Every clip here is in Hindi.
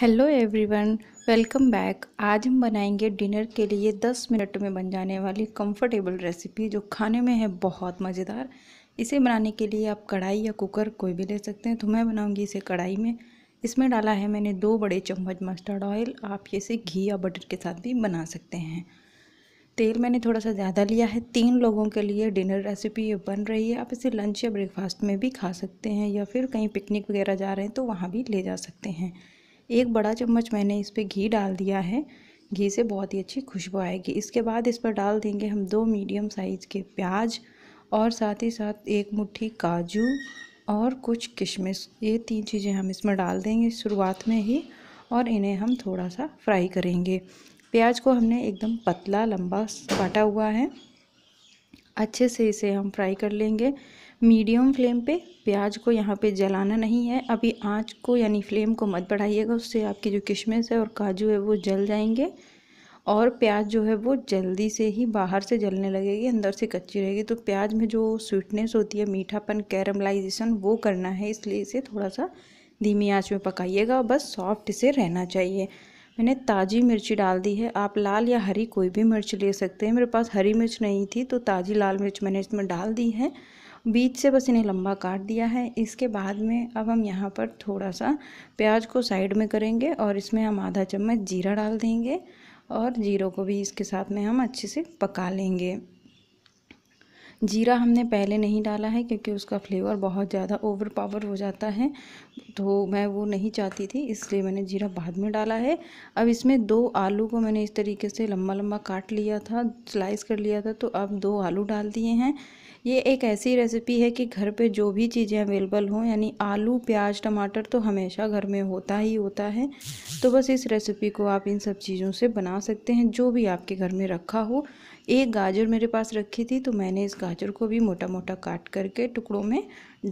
हेलो एवरीवन वेलकम बैक आज हम बनाएंगे डिनर के लिए 10 मिनट में बन जाने वाली कंफर्टेबल रेसिपी जो खाने में है बहुत मज़ेदार इसे बनाने के लिए आप कढ़ाई या कुकर कोई भी ले सकते हैं तो मैं बनाऊंगी इसे कढ़ाई में इसमें डाला है मैंने दो बड़े चम्मच मस्टर्ड ऑयल आप इसे घी या बटर के साथ भी बना सकते हैं तेल मैंने थोड़ा सा ज़्यादा लिया है तीन लोगों के लिए डिनर रेसिपी ये बन रही है आप इसे लंच या ब्रेकफास्ट में भी खा सकते हैं या फिर कहीं पिकनिक वगैरह जा रहे हैं तो वहाँ भी ले जा सकते हैं एक बड़ा चम्मच मैंने इस पर घी डाल दिया है घी से बहुत ही अच्छी खुशबू आएगी इसके बाद इस पर डाल देंगे हम दो मीडियम साइज़ के प्याज और साथ ही साथ एक मुट्ठी काजू और कुछ किशमिश ये तीन चीज़ें हम इसमें डाल देंगे शुरुआत में ही और इन्हें हम थोड़ा सा फ्राई करेंगे प्याज को हमने एकदम पतला लंबा काटा हुआ है अच्छे से इसे हम फ्राई कर लेंगे मीडियम फ्लेम पे प्याज को यहाँ पे जलाना नहीं है अभी आँच को यानी फ्लेम को मत बढ़ाइएगा उससे आपकी जो किशमिश है और काजू है वो जल जाएंगे और प्याज जो है वो जल्दी से ही बाहर से जलने लगेगी अंदर से कच्ची रहेगी तो प्याज में जो स्वीटनेस होती है मीठापन कैरमलाइजेशन वो करना है इसलिए इसे थोड़ा सा धीमी आँच में पकाइएगा और बस सॉफ्ट इसे रहना चाहिए मैंने ताज़ी मिर्ची डाल दी है आप लाल या हरी कोई भी मिर्च ले सकते हैं मेरे पास हरी मिर्च नहीं थी तो ताज़ी लाल मिर्च मैंने इसमें डाल दी है बीच से बस इन्हें लंबा काट दिया है इसके बाद में अब हम यहाँ पर थोड़ा सा प्याज को साइड में करेंगे और इसमें हम आधा चम्मच जीरा डाल देंगे और जीरो को भी इसके साथ में हम अच्छे से पका लेंगे जीरा हमने पहले नहीं डाला है क्योंकि उसका फ्लेवर बहुत ज़्यादा ओवर पावर हो जाता है तो मैं वो नहीं चाहती थी इसलिए मैंने जीरा बाद में डाला है अब इसमें दो आलू को मैंने इस तरीके से लम्बा लम्बा काट लिया था स्लाइस कर लिया था तो अब दो आलू डाल दिए हैं ये एक ऐसी रेसिपी है कि घर पे जो भी चीज़ें अवेलेबल हों यानी आलू प्याज टमाटर तो हमेशा घर में होता ही होता है तो बस इस रेसिपी को आप इन सब चीज़ों से बना सकते हैं जो भी आपके घर में रखा हो एक गाजर मेरे पास रखी थी तो मैंने इस गाजर को भी मोटा मोटा काट करके टुकड़ों में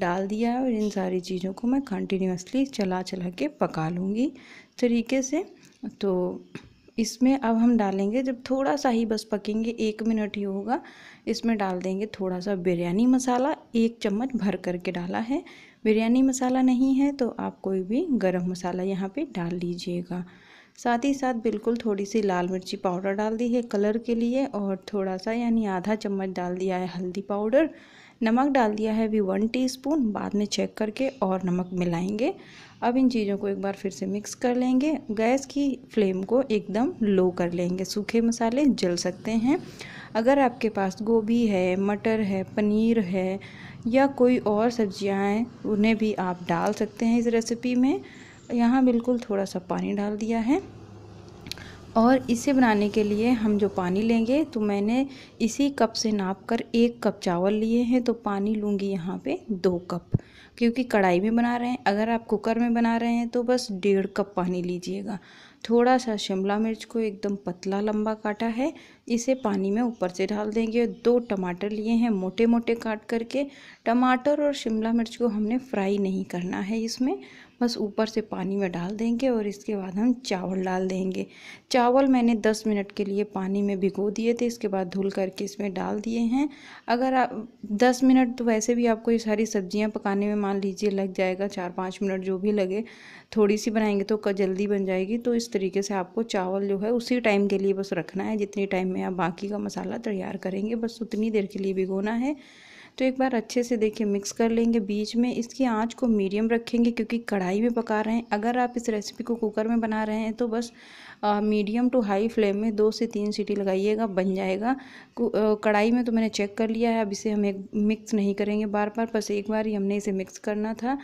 डाल दिया और इन सारी चीज़ों को मैं कंटिन्यूसली चला चला के पका लूँगी तरीके से तो इसमें अब हम डालेंगे जब थोड़ा सा ही बस पकेंगे एक मिनट ही होगा इसमें डाल देंगे थोड़ा सा बिरयानी मसाला एक चम्मच भर करके डाला है बिरयानी मसाला नहीं है तो आप कोई भी गरम मसाला यहाँ पे डाल लीजिएगा साथ ही साथ बिल्कुल थोड़ी सी लाल मिर्ची पाउडर डाल दी है कलर के लिए और थोड़ा सा यानी आधा चम्मच डाल दिया है हल्दी पाउडर नमक डाल दिया है अभी वन टी बाद में चेक करके और नमक मिलाएंगे अब इन चीज़ों को एक बार फिर से मिक्स कर लेंगे गैस की फ्लेम को एकदम लो कर लेंगे सूखे मसाले जल सकते हैं अगर आपके पास गोभी है मटर है पनीर है या कोई और सब्जियां हैं उन्हें भी आप डाल सकते हैं इस रेसिपी में यहाँ बिल्कुल थोड़ा सा पानी डाल दिया है और इसे बनाने के लिए हम जो पानी लेंगे तो मैंने इसी कप से नाप कर एक कप चावल लिए हैं तो पानी लूँगी यहाँ पे दो कप क्योंकि कढ़ाई में बना रहे हैं अगर आप कुकर में बना रहे हैं तो बस डेढ़ कप पानी लीजिएगा थोड़ा सा शिमला मिर्च को एकदम पतला लंबा काटा है इसे पानी में ऊपर से डाल देंगे दो टमाटर लिए हैं मोटे मोटे काट करके टमाटर और शिमला मिर्च को हमने फ्राई नहीं करना है इसमें बस ऊपर से पानी में डाल देंगे और इसके बाद हम चावल डाल देंगे चावल मैंने 10 मिनट के लिए पानी में भिगो दिए थे इसके बाद धुल करके इसमें डाल दिए हैं अगर आप दस मिनट तो वैसे भी आपको ये सारी सब्जियाँ पकाने में मान लीजिए लग जाएगा चार पाँच मिनट जो भी लगे थोड़ी सी बनाएंगे तो जल्दी बन जाएगी तो इस तरीके से आपको चावल जो है उसी टाइम के लिए बस रखना है जितनी टाइम में आप बाकी का मसाला तैयार करेंगे बस उतनी देर के लिए भिगोना है तो एक बार अच्छे से देखिए मिक्स कर लेंगे बीच में इसकी आंच को मीडियम रखेंगे क्योंकि कढ़ाई में पका रहे हैं अगर आप इस रेसिपी को कुकर में बना रहे हैं तो बस मीडियम टू हाई फ्लेम में दो से तीन सीटी लगाइएगा बन जाएगा कढ़ाई में तो मैंने चेक कर लिया है अब इसे हम एक मिक्स नहीं करेंगे बार बार बस एक बार ही हमने इसे मिक्स करना था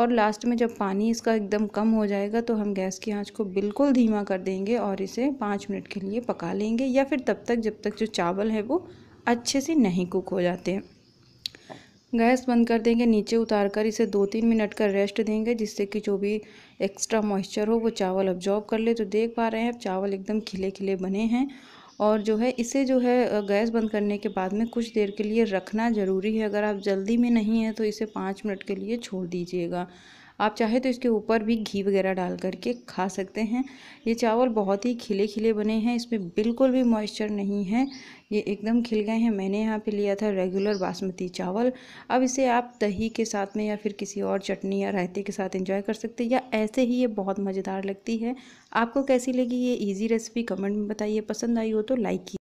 और लास्ट में जब पानी इसका एकदम कम हो जाएगा तो हम गैस की आंच को बिल्कुल धीमा कर देंगे और इसे पाँच मिनट के लिए पका लेंगे या फिर तब तक जब तक जो चावल है वो अच्छे से नहीं कुक हो जाते हैं गैस बंद कर देंगे नीचे उतार कर इसे दो तीन मिनट का रेस्ट देंगे जिससे कि जो भी एक्स्ट्रा मॉइस्चर हो वो चावल अब्जॉर्ब कर ले तो देख पा रहे हैं चावल एकदम खिले खिले बने हैं और जो है इसे जो है गैस बंद करने के बाद में कुछ देर के लिए रखना ज़रूरी है अगर आप जल्दी में नहीं है तो इसे पाँच मिनट के लिए छोड़ दीजिएगा आप चाहे तो इसके ऊपर भी घी वगैरह डाल करके खा सकते हैं ये चावल बहुत ही खिले खिले बने हैं इसमें बिल्कुल भी मॉइस्चर नहीं है ये एकदम खिल गए हैं मैंने यहाँ पे लिया था रेगुलर बासमती चावल अब इसे आप दही के साथ में या फिर किसी और चटनी या रायते के साथ इंजॉय कर सकते हैं या ऐसे ही ये बहुत मज़ेदार लगती है आपको कैसी लगी ये ईजी रेसिपी कमेंट में बताइए पसंद आई हो तो लाइक